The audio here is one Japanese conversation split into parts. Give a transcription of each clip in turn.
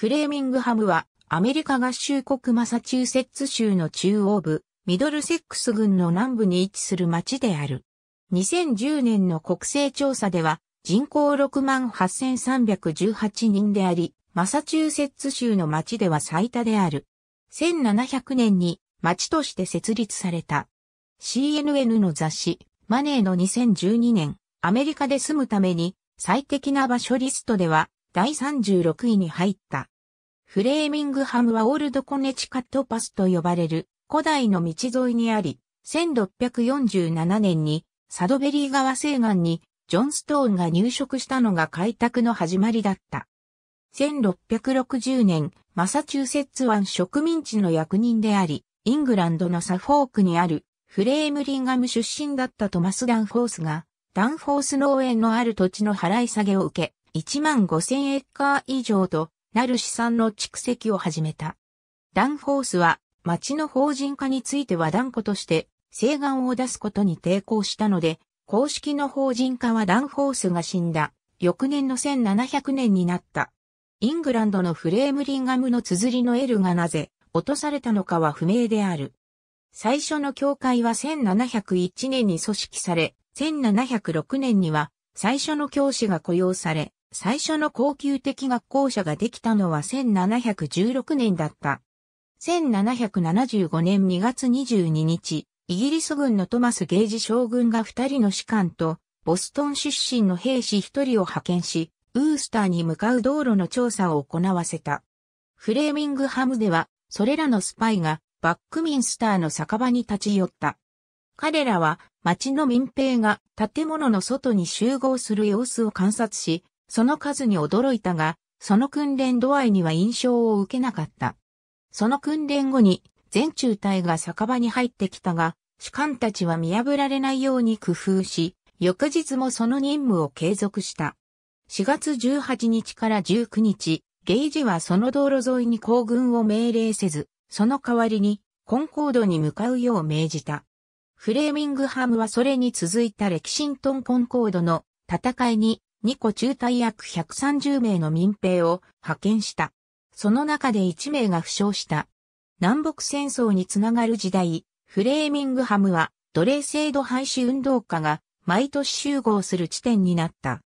フレーミングハムは、アメリカ合衆国マサチューセッツ州の中央部、ミドルセックス郡の南部に位置する町である。2010年の国勢調査では、人口68,318人であり、マサチューセッツ州の町では最多である。1700年に町として設立された。CNN の雑誌、マネーの2012年、アメリカで住むために最適な場所リストでは、第36位に入った。フレーミングハムはオールドコネチカットパスと呼ばれる古代の道沿いにあり、1647年にサドベリー川西岸にジョン・ストーンが入植したのが開拓の始まりだった。1660年、マサチューセッツ湾植民地の役人であり、イングランドのサフォークにあるフレームリンガム出身だったトマス・ダンフォースが、ダンフォース農園のある土地の払い下げを受け、1万5000エッカー以上となる資産の蓄積を始めた。ダンフォースは町の法人化については断固として請願を出すことに抵抗したので、公式の法人化はダンフォースが死んだ翌年の1700年になった。イングランドのフレームリンガムの綴りの L がなぜ落とされたのかは不明である。最初の教会は1701年に組織され、1706年には最初の教師が雇用され、最初の高級的学校舎ができたのは1716年だった。1775年2月22日、イギリス軍のトマス・ゲージ将軍が2人の士官と、ボストン出身の兵士1人を派遣し、ウースターに向かう道路の調査を行わせた。フレーミングハムでは、それらのスパイが、バックミンスターの酒場に立ち寄った。彼らは、町の民兵が建物の外に集合する様子を観察し、その数に驚いたが、その訓練度合いには印象を受けなかった。その訓練後に、全中隊が酒場に入ってきたが、士官たちは見破られないように工夫し、翌日もその任務を継続した。4月18日から19日、ゲイジはその道路沿いに行軍を命令せず、その代わりに、コンコードに向かうよう命じた。フレーミングハムはそれに続いたレキシントンコンコードの戦いに2個中隊約130名の民兵を派遣した。その中で1名が負傷した。南北戦争につながる時代、フレーミングハムは奴隷制度廃止運動家が毎年集合する地点になった。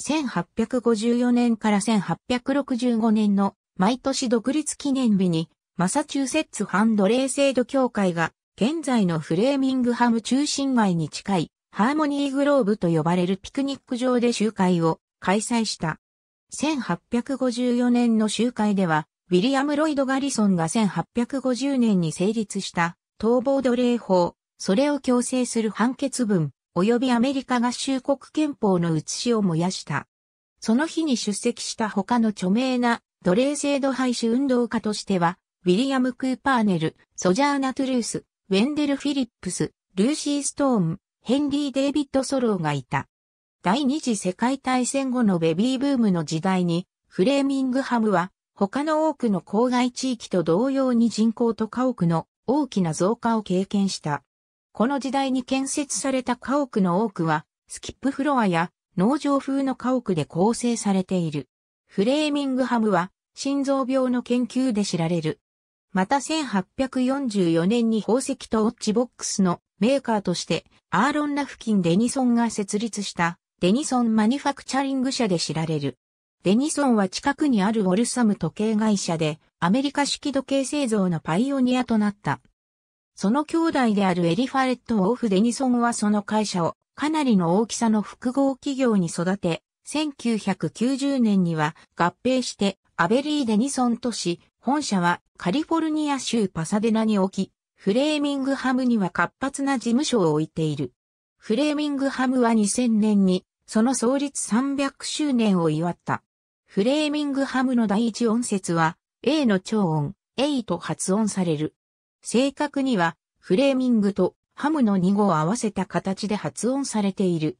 1854年から1865年の毎年独立記念日にマサチューセッツ反奴隷制度協会が現在のフレーミングハム中心街に近いハーモニーグローブと呼ばれるピクニック場で集会を開催した。1854年の集会では、ウィリアム・ロイド・ガリソンが1850年に成立した逃亡奴隷法、それを強制する判決文、及びアメリカ合衆国憲法の写しを燃やした。その日に出席した他の著名な奴隷制度廃止運動家としては、ウィリアム・クーパーネル、ソジャーナ・トゥルース、ウェンデル・フィリップス、ルーシー・ストーン、ヘンリー・デイビッド・ソローがいた。第二次世界大戦後のベビーブームの時代に、フレーミングハムは、他の多くの郊外地域と同様に人口と家屋の大きな増加を経験した。この時代に建設された家屋の多くは、スキップフロアや農場風の家屋で構成されている。フレーミングハムは、心臓病の研究で知られる。また1844年に宝石とウォッチボックスのメーカーとして、アーロン・ラフキン・デニソンが設立した、デニソン・マニュファクチャリング社で知られる。デニソンは近くにあるウォルサム時計会社で、アメリカ式時計製造のパイオニアとなった。その兄弟であるエリファレット・オーフ・デニソンはその会社をかなりの大きさの複合企業に育て、1990年には合併してアベリー・デニソンとし、本社はカリフォルニア州パサデナに置き、フレーミングハムには活発な事務所を置いている。フレーミングハムは2000年にその創立300周年を祝った。フレーミングハムの第一音節は A の長音、A と発音される。正確にはフレーミングとハムの2語を合わせた形で発音されている。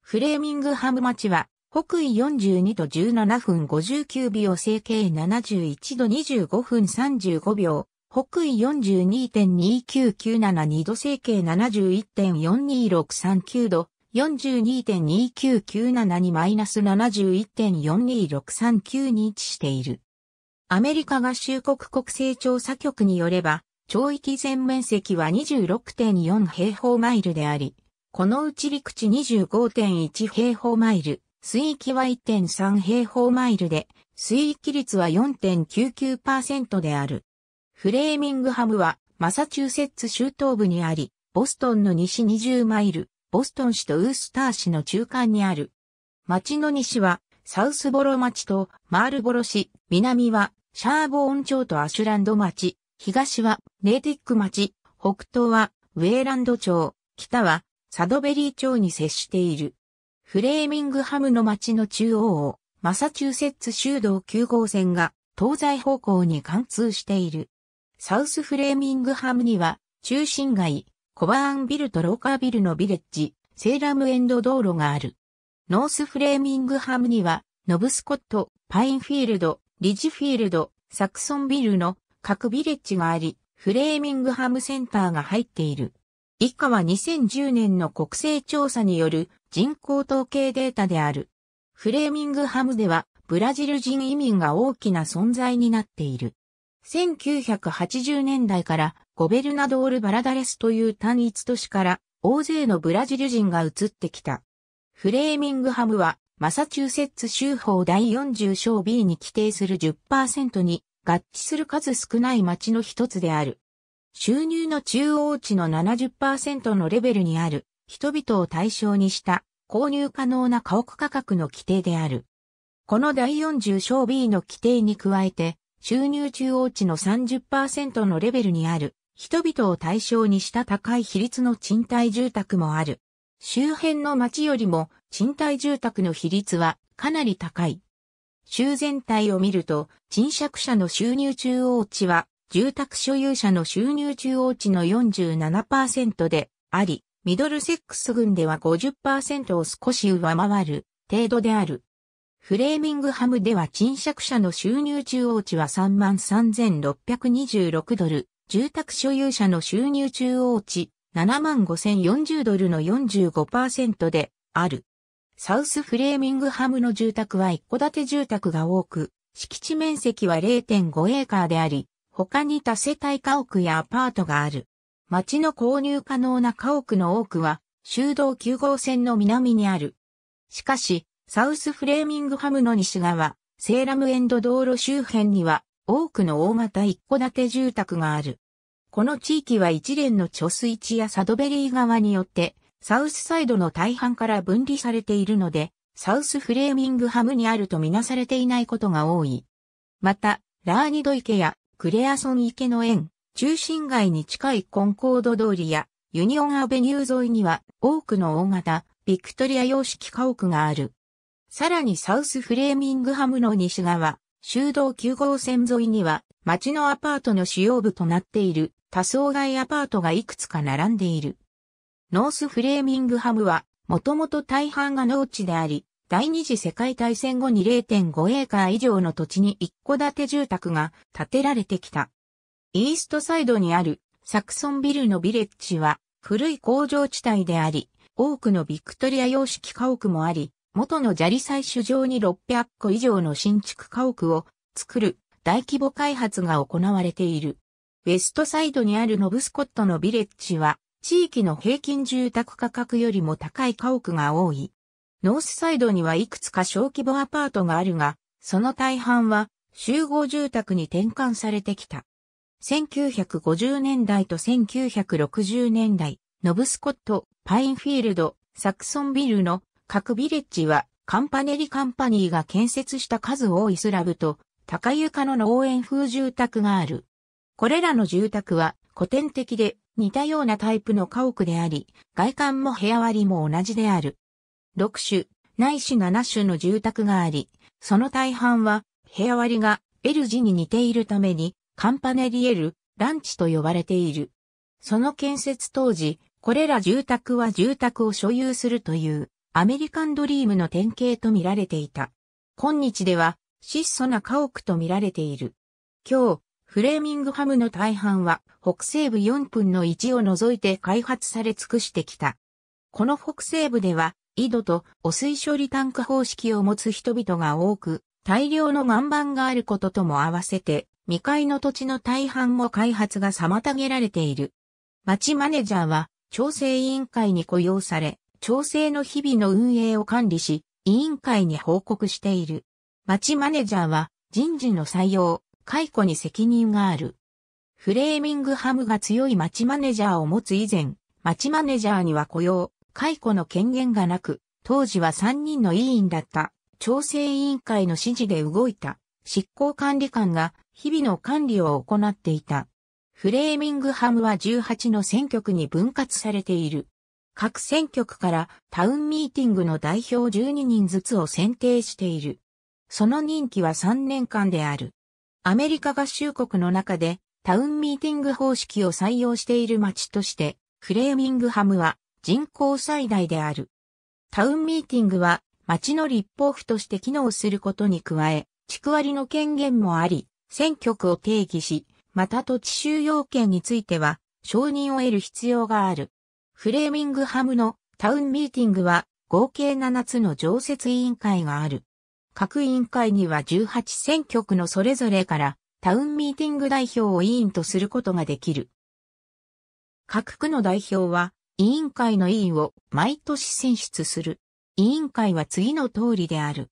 フレーミングハム町は北緯42度17分59秒整形71度25分35秒、北緯42.29972度整形71.42639度、42.2997に71.42639に位置している。アメリカ合衆国国勢調査局によれば、町域全面積は26.4平方マイルであり、このうち陸地25.1平方マイル、水域は1.3平方マイルで、水域率は4.99%である。フレーミングハムは、マサチューセッツ州東部にあり、ボストンの西20マイル、ボストン市とウースター市の中間にある。町の西は、サウスボロ町とマールボロ市、南は、シャーボーン町とアシュランド町、東は、ネーティック町、北東は、ウェーランド町、北は、サドベリー町に接している。フレーミングハムの町の中央を、マサチューセッツ州道9号線が東西方向に貫通している。サウスフレーミングハムには、中心街、コバーンビルとローカービルのビレッジ、セーラムエンド道路がある。ノースフレーミングハムには、ノブスコット、パインフィールド、リジフィールド、サクソンビルの各ビレッジがあり、フレーミングハムセンターが入っている。以下は2010年の国勢調査による人口統計データである。フレーミングハムではブラジル人移民が大きな存在になっている。1980年代からゴベルナドール・バラダレスという単一都市から大勢のブラジル人が移ってきた。フレーミングハムはマサチューセッツ州法第40章 B に規定する10%に合致する数少ない町の一つである。収入の中央値の70%のレベルにある人々を対象にした購入可能な家屋価格の規定である。この第40章 B の規定に加えて、収入中央値の30%のレベルにある、人々を対象にした高い比率の賃貸住宅もある。周辺の町よりも賃貸住宅の比率はかなり高い。州全体を見ると、賃借者の収入中央値は、住宅所有者の収入中央値の47%であり、ミドルセックス群では50%を少し上回る程度である。フレーミングハムでは賃借者の収入中央値は33,626ドル、住宅所有者の収入中央値75,040ドルの45%である。サウスフレーミングハムの住宅は一戸建て住宅が多く、敷地面積は0.5エーカーであり、他に多世帯家屋やアパートがある。町の購入可能な家屋の多くは、修道9号線の南にある。しかし、サウスフレーミングハムの西側、セーラムエンド道路周辺には、多くの大型一戸建て住宅がある。この地域は一連の貯水池やサドベリー側によって、サウスサイドの大半から分離されているので、サウスフレーミングハムにあるとみなされていないことが多い。また、ラーニド池やクレアソン池の園、中心街に近いコンコード通りやユニオンアベニュー沿いには多くの大型、ビクトリア様式家屋がある。さらにサウスフレーミングハムの西側、修道9号線沿いには町のアパートの主要部となっている多層街アパートがいくつか並んでいる。ノースフレーミングハムはもともと大半が農地であり、第二次世界大戦後に0.5エーカー以上の土地に一戸建て住宅が建てられてきた。イーストサイドにあるサクソンビルのビレッジは古い工場地帯であり、多くのビクトリア様式家屋もあり、元の砂利採取場に600個以上の新築家屋を作る大規模開発が行われている。ウェストサイドにあるノブスコットのビレッジは、地域の平均住宅価格よりも高い家屋が多い。ノースサイドにはいくつか小規模アパートがあるが、その大半は集合住宅に転換されてきた。1950年代と1960年代、ノブスコット、パインフィールド、サクソンビルの各ビレッジはカンパネリカンパニーが建設した数多いスラブと高床の農園風住宅がある。これらの住宅は古典的で似たようなタイプの家屋であり、外観も部屋割りも同じである。6種、ないし7種の住宅があり、その大半は部屋割りが L 字に似ているためにカンパネリエル、ランチと呼ばれている。その建設当時、これら住宅は住宅を所有するというアメリカンドリームの典型と見られていた。今日では質素な家屋と見られている。今日、フレーミングハムの大半は北西部4分の1を除いて開発され尽くしてきた。この北西部では、井戸と汚水処理タンク方式を持つ人々が多く、大量の岩盤があることとも合わせて、未開の土地の大半も開発が妨げられている。町マネジャーは調整委員会に雇用され、調整の日々の運営を管理し、委員会に報告している。町マネジャーは人事の採用、解雇に責任がある。フレーミングハムが強い町マネジャーを持つ以前、町マネジャーには雇用、解雇の権限がなく、当時は3人の委員だった、調整委員会の指示で動いた、執行管理官が日々の管理を行っていた。フレーミングハムは18の選挙区に分割されている。各選挙区からタウンミーティングの代表12人ずつを選定している。その任期は3年間である。アメリカ合衆国の中でタウンミーティング方式を採用している町として、フレーミングハムは人口最大である。タウンミーティングは町の立法府として機能することに加え、地区割の権限もあり、選挙区を定義し、また土地収容権については、承認を得る必要がある。フレーミングハムのタウンミーティングは合計7つの常設委員会がある。各委員会には18選挙区のそれぞれからタウンミーティング代表を委員とすることができる。各区の代表は委員会の委員を毎年選出する。委員会は次の通りである。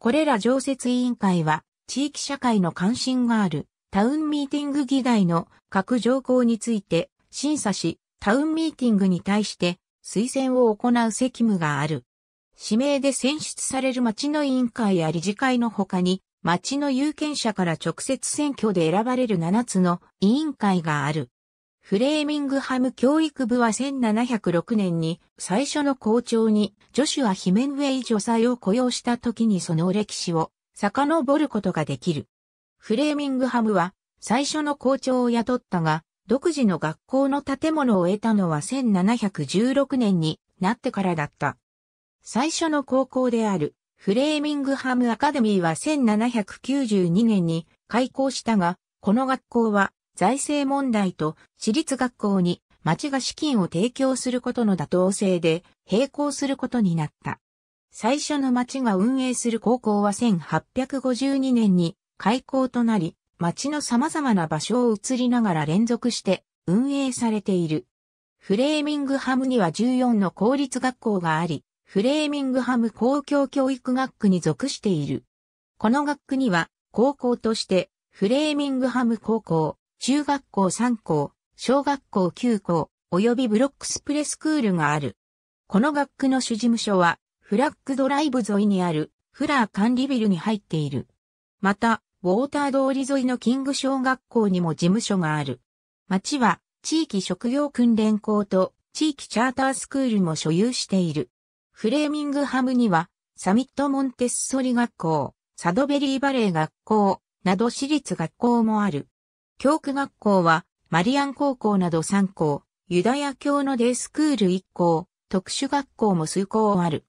これら常設委員会は地域社会の関心があるタウンミーティング議題の各条項について審査し、タウンミーティングに対して推薦を行う責務がある。指名で選出される町の委員会や理事会の他に、町の有権者から直接選挙で選ばれる7つの委員会がある。フレーミングハム教育部は1706年に最初の校長にジョシュア・ヒメンウェイ女裁を雇用した時にその歴史を遡ることができる。フレーミングハムは最初の校長を雇ったが、独自の学校の建物を得たのは1716年になってからだった。最初の高校であるフレーミングハムアカデミーは1792年に開校したが、この学校は財政問題と私立学校に町が資金を提供することの妥当性で並行することになった。最初の町が運営する高校は1852年に開校となり、町の様々な場所を移りながら連続して運営されている。フレーミングハムには14の公立学校があり、フレーミングハム公共教育学区に属している。この学区には高校としてフレーミングハム高校、中学校3校、小学校9校、及びブロックスプレスクールがある。この学区の主事務所はフラッグドライブ沿いにあるフラー管理ビルに入っている。また、ウォーター通り沿いのキング小学校にも事務所がある。町は地域職業訓練校と地域チャータースクールも所有している。フレーミングハムにはサミットモンテッソリ学校、サドベリーバレー学校など私立学校もある。教区学校はマリアン高校など3校、ユダヤ教のデイスクール1校、特殊学校も数校ある。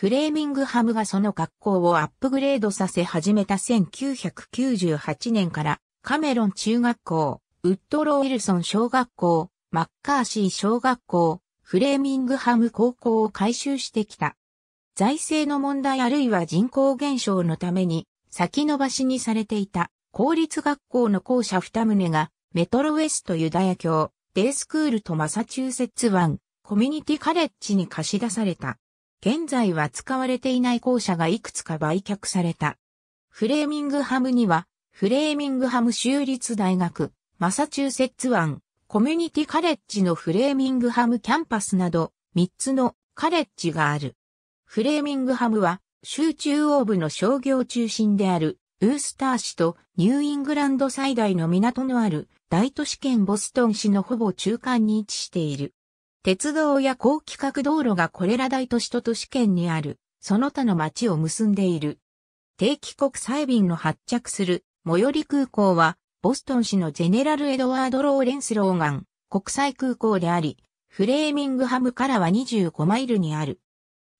フレーミングハムがその格好をアップグレードさせ始めた1998年から、カメロン中学校、ウッドロー・ウィルソン小学校、マッカーシー小学校、フレーミングハム高校を改修してきた。財政の問題あるいは人口減少のために、先延ばしにされていた、公立学校の校舎二棟が、メトロウェストユダヤ教、デイスクールとマサチューセッツ湾、コミュニティカレッジに貸し出された。現在は使われていない校舎がいくつか売却された。フレーミングハムには、フレーミングハム州立大学、マサチューセッツ湾、コミュニティカレッジのフレーミングハムキャンパスなど、3つのカレッジがある。フレーミングハムは、州中央部の商業中心である、ウースター市とニューイングランド最大の港のある大都市圏ボストン市のほぼ中間に位置している。鉄道や高規格道路がこれら大都市と都市圏にある、その他の町を結んでいる。定期国際便の発着する最寄り空港は、ボストン市のジェネラル・エドワード・ローレンス・ローガン国際空港であり、フレーミングハムからは25マイルにある。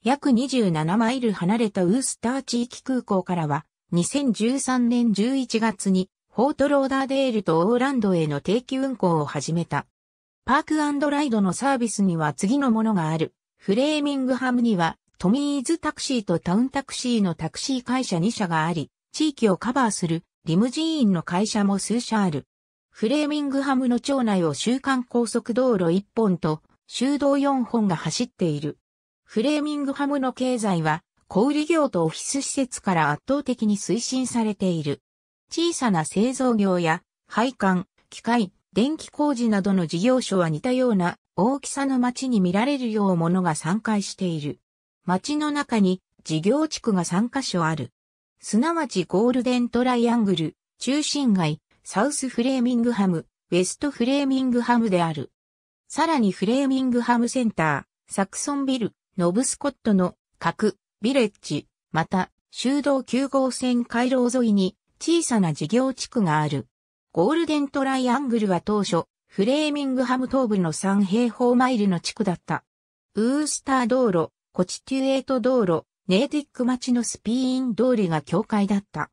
約27マイル離れたウースター地域空港からは、2013年11月に、フォートローダーデールとオーランドへの定期運航を始めた。パークライドのサービスには次のものがある。フレーミングハムにはトミーズタクシーとタウンタクシーのタクシー会社2社があり、地域をカバーするリムジーンの会社も数社ある。フレーミングハムの町内を週間高速道路1本と修道4本が走っている。フレーミングハムの経済は小売業とオフィス施設から圧倒的に推進されている。小さな製造業や配管、機械、電気工事などの事業所は似たような大きさの町に見られるようものが散開している。町の中に事業地区が3カ所ある。すなわちゴールデントライアングル、中心街、サウスフレーミングハム、ウェストフレーミングハムである。さらにフレーミングハムセンター、サクソンビル、ノブスコットの各ビレッジ、また、修道9号線回廊沿いに小さな事業地区がある。ゴールデントライアングルは当初、フレーミングハム東部の3平方マイルの地区だった。ウースター道路、コチテュエート道路、ネーティック町のスピーイン通りが境界だった。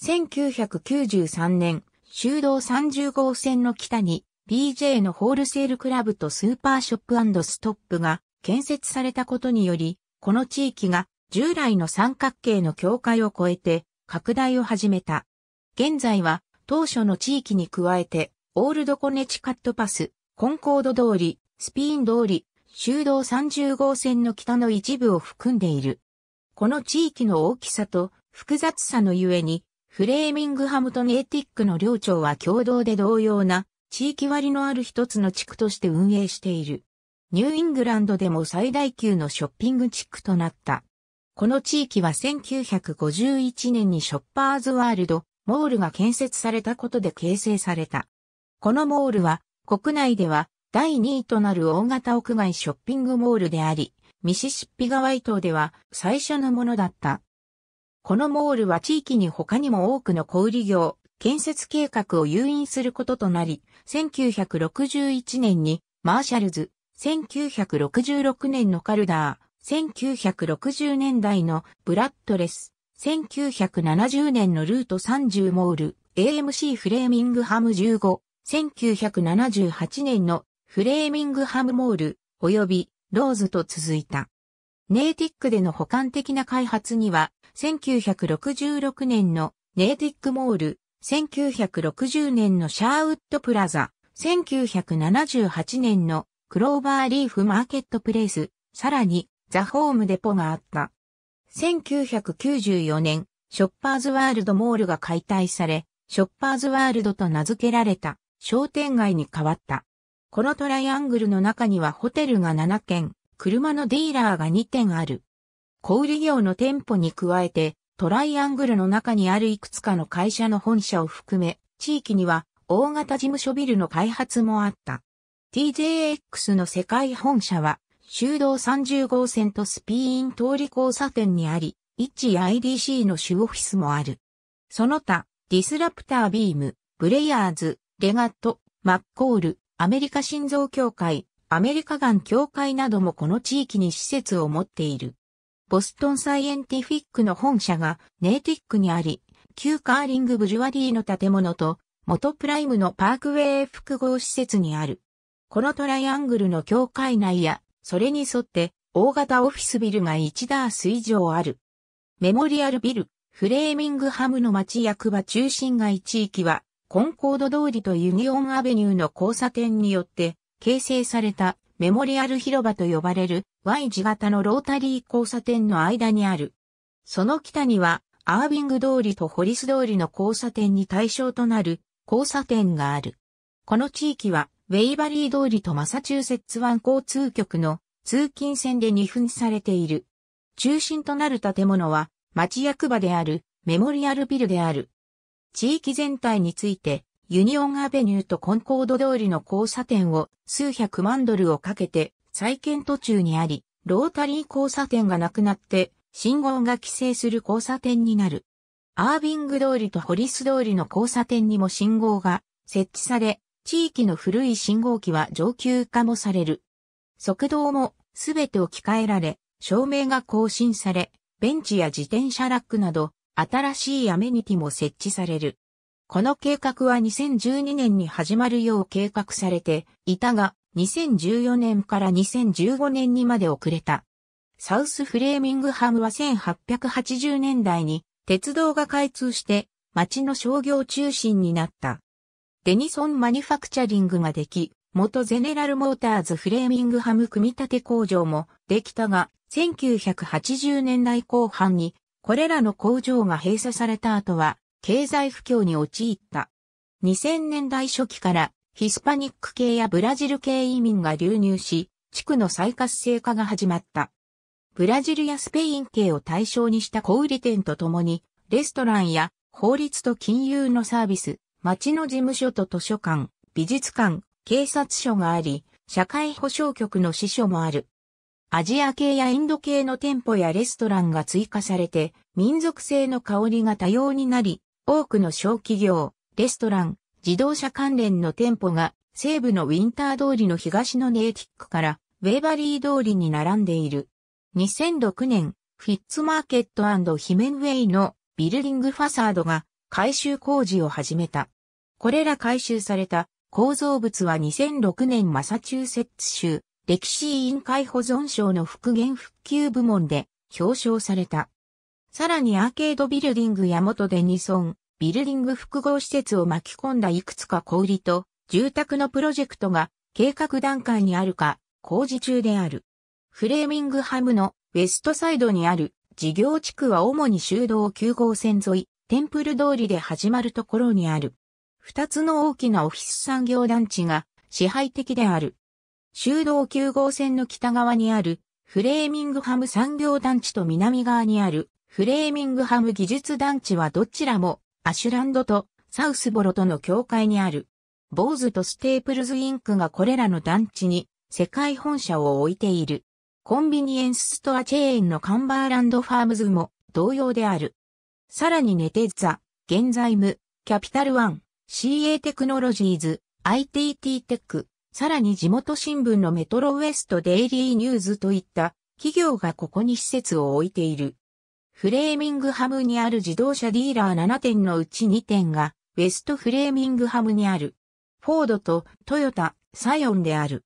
1993年、修道30号線の北に、BJ のホールセールクラブとスーパーショップストップが建設されたことにより、この地域が従来の三角形の境界を越えて拡大を始めた。現在は当初の地域に加えて、オールドコネチカットパス、コンコード通り、スピーン通り、修道30号線の北の一部を含んでいる。この地域の大きさと複雑さのゆえに、フレーミングハムとネーティックの領長は共同で同様な地域割のある一つの地区として運営している。ニューイングランドでも最大級のショッピング地区となった。この地域は1951年にショッパーズワールドモールが建設されたことで形成された。このモールは、国内では第2位となる大型屋外ショッピングモールであり、ミシシッピ川伊島では最初のものだった。このモールは地域に他にも多くの小売業、建設計画を誘引することとなり、1961年にマーシャルズ、1966年のカルダー、1960年代のブラッドレス、1970年のルート30モール、AMC フレーミングハム15、1978年のフレーミングハムモール、及びローズと続いた。ネイティックでの補完的な開発には、1966年のネイティックモール、1960年のシャーウッドプラザ、1978年のクローバーリーフマーケットプレイス、さらにザ・ホームデポがあった。1994年、ショッパーズワールドモールが解体され、ショッパーズワールドと名付けられた商店街に変わった。このトライアングルの中にはホテルが7軒、車のディーラーが2店ある。小売業の店舗に加えて、トライアングルの中にあるいくつかの会社の本社を含め、地域には大型事務所ビルの開発もあった。TJX の世界本社は修道30号線とスピーイン通り交差点にあり、一 IDC の主オフィスもある。その他、ディスラプタービーム、ブレイヤーズ、レガット、マッコール、アメリカ心臓協会、アメリカガン協会などもこの地域に施設を持っている。ボストンサイエンティフィックの本社がネイティックにあり、旧カーリングブジュアリーの建物と元プライムのパークウェイ複合施設にある。このトライアングルの境界内やそれに沿って大型オフィスビルが1ダース以上ある。メモリアルビル、フレーミングハムの町役場中心街地域は、コンコード通りとユニオンアベニューの交差点によって形成されたメモリアル広場と呼ばれる Y 字型のロータリー交差点の間にある。その北にはアービング通りとホリス通りの交差点に対象となる交差点がある。この地域はウェイバリー通りとマサチューセッツ湾交通局の通勤線で2分されている。中心となる建物は町役場であるメモリアルビルである。地域全体についてユニオンアベニューとコンコード通りの交差点を数百万ドルをかけて再建途中にあり、ロータリー交差点がなくなって信号が規制する交差点になる。アービング通りとホリス通りの交差点にも信号が設置され、地域の古い信号機は上級化もされる。速道もすべて置き換えられ、照明が更新され、ベンチや自転車ラックなど、新しいアメニティも設置される。この計画は2012年に始まるよう計画されていたが、2014年から2015年にまで遅れた。サウスフレーミングハムは1880年代に鉄道が開通して町の商業中心になった。デニソンマニファクチャリングができ、元ゼネラルモーターズフレーミングハム組み立て工場もできたが、1980年代後半に、これらの工場が閉鎖された後は、経済不況に陥った。2000年代初期から、ヒスパニック系やブラジル系移民が流入し、地区の再活性化が始まった。ブラジルやスペイン系を対象にした小売店とともに、レストランや法律と金融のサービス、町の事務所と図書館、美術館、警察署があり、社会保障局の支所もある。アジア系やインド系の店舗やレストランが追加されて、民族性の香りが多様になり、多くの小企業、レストラン、自動車関連の店舗が、西部のウィンター通りの東のネーティックから、ウェーバリー通りに並んでいる。2006年、フィッツマーケットヒメンウェイのビルディングファサードが改修工事を始めた。これら回収された構造物は2006年マサチューセッツ州歴史委員会保存省の復元復旧部門で表彰された。さらにアーケードビルディングや元デニソン、ビルディング複合施設を巻き込んだいくつか小売と住宅のプロジェクトが計画段階にあるか工事中である。フレーミングハムのウェストサイドにある事業地区は主に修道9号線沿い、テンプル通りで始まるところにある。二つの大きなオフィス産業団地が支配的である。修道9号線の北側にあるフレーミングハム産業団地と南側にあるフレーミングハム技術団地はどちらもアシュランドとサウスボロとの境界にある。ボーズとステープルズインクがこれらの団地に世界本社を置いている。コンビニエンスストアチェーンのカンバーランドファームズも同様である。さらにネテザ、現在無、キャピタルワン、CA テクノロジーズ、ITT テック、さらに地元新聞のメトロウエストデイリーニューズといった企業がここに施設を置いている。フレーミングハムにある自動車ディーラー7店のうち2店がウェストフレーミングハムにある。フォードとトヨタ、サヨンである。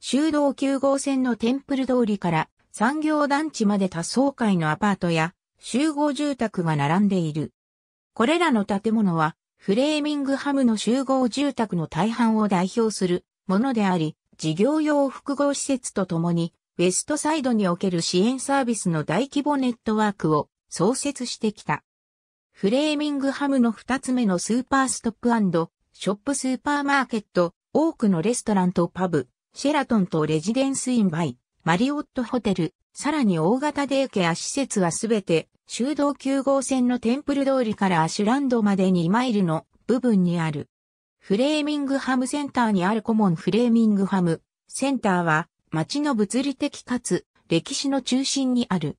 修道9号線のテンプル通りから産業団地まで多層階のアパートや集合住宅が並んでいる。これらの建物はフレーミングハムの集合住宅の大半を代表するものであり、事業用複合施設とともに、ウェストサイドにおける支援サービスの大規模ネットワークを創設してきた。フレーミングハムの二つ目のスーパーストップショップスーパーマーケット、多くのレストランとパブ、シェラトンとレジデンスインバイ、マリオットホテル、さらに大型デイケア施設はすべて修道9号線のテンプル通りからアシュランドまで2マイルの部分にある。フレーミングハムセンターにあるコモンフレーミングハムセンターは街の物理的かつ歴史の中心にある。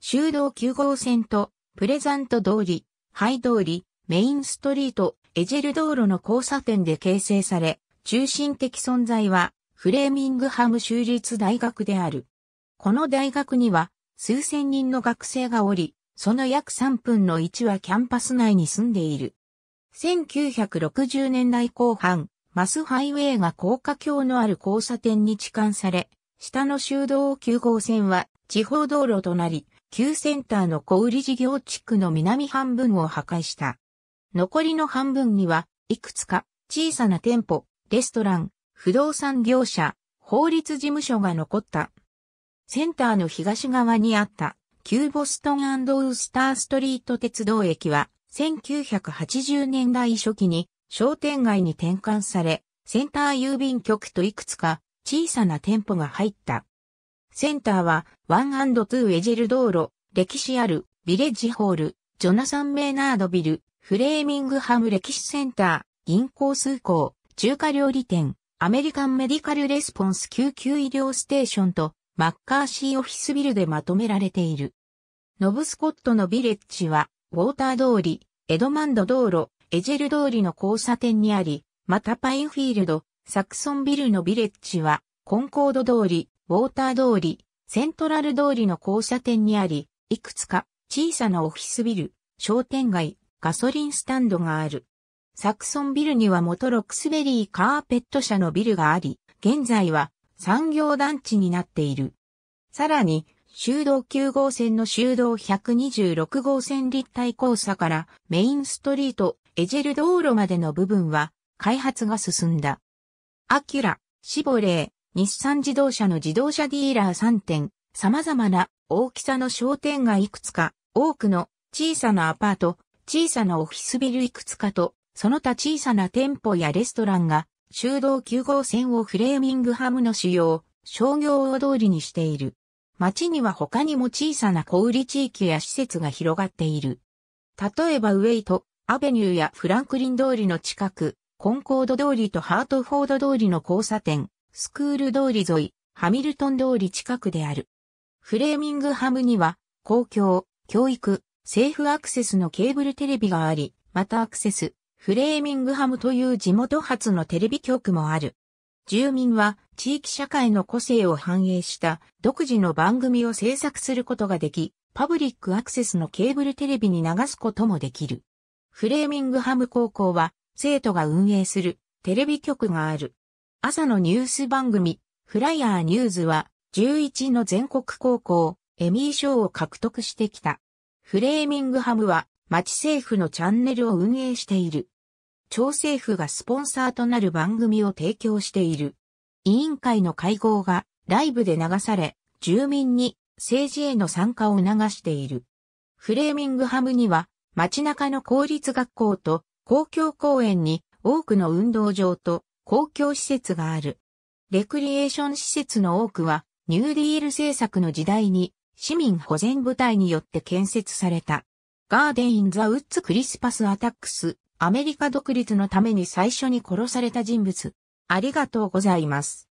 修道9号線とプレザント通り、ハイ通り、メインストリート、エジェル道路の交差点で形成され、中心的存在はフレーミングハム州立大学である。この大学には数千人の学生がおり、その約3分の1はキャンパス内に住んでいる。1960年代後半、マスハイウェイが高架橋のある交差点に置換され、下の修道9号線は地方道路となり、旧センターの小売事業地区の南半分を破壊した。残りの半分には、いくつか小さな店舗、レストラン、不動産業者、法律事務所が残った。センターの東側にあった旧ボストンウースターストリート鉄道駅は、1980年代初期に商店街に転換され、センター郵便局といくつか小さな店舗が入った。センターは、ワンツーエジェル道路、歴史あるビレッジホール、ジョナサン・メイナードビル、フレーミングハム歴史センター、銀行通行、中華料理店、アメリカンメディカルレスポンス救急医療ステーションとマッカーシーオフィスビルでまとめられている。ノブスコットのビレッジは、ウォーター通り、エドマンド道路、エジェル通りの交差点にあり、またパインフィールド、サクソンビルのビレッジは、コンコード通り、ウォーター通り、セントラル通りの交差点にあり、いくつか小さなオフィスビル、商店街、ガソリンスタンドがある。サクソンビルには元ロックスベリーカーペット社のビルがあり、現在は産業団地になっている。さらに、修道9号線の修道126号線立体交差からメインストリート、エジェル道路までの部分は開発が進んだ。アキュラ、シボレー、日産自動車の自動車ディーラー3点、様々な大きさの商店がいくつか、多くの小さなアパート、小さなオフィスビルいくつかと、その他小さな店舗やレストランが修道9号線をフレーミングハムの主要、商業大通りにしている。町には他にも小さな小売地域や施設が広がっている。例えばウェイト、アベニューやフランクリン通りの近く、コンコード通りとハートフォード通りの交差点、スクール通り沿い、ハミルトン通り近くである。フレーミングハムには、公共、教育、政府アクセスのケーブルテレビがあり、またアクセス、フレーミングハムという地元発のテレビ局もある。住民は地域社会の個性を反映した独自の番組を制作することができ、パブリックアクセスのケーブルテレビに流すこともできる。フレーミングハム高校は生徒が運営するテレビ局がある。朝のニュース番組、フライヤーニューズは11の全国高校、エミー賞を獲得してきた。フレーミングハムは町政府のチャンネルを運営している。朝政府がスポンサーとなる番組を提供している。委員会の会合がライブで流され、住民に政治への参加を促している。フレーミングハムには街中の公立学校と公共公園に多くの運動場と公共施設がある。レクリエーション施設の多くはニューディール政策の時代に市民保全部隊によって建設された。ガーデン・イン・ザ・ウッズ・クリスパス・アタックスアメリカ独立のために最初に殺された人物。ありがとうございます。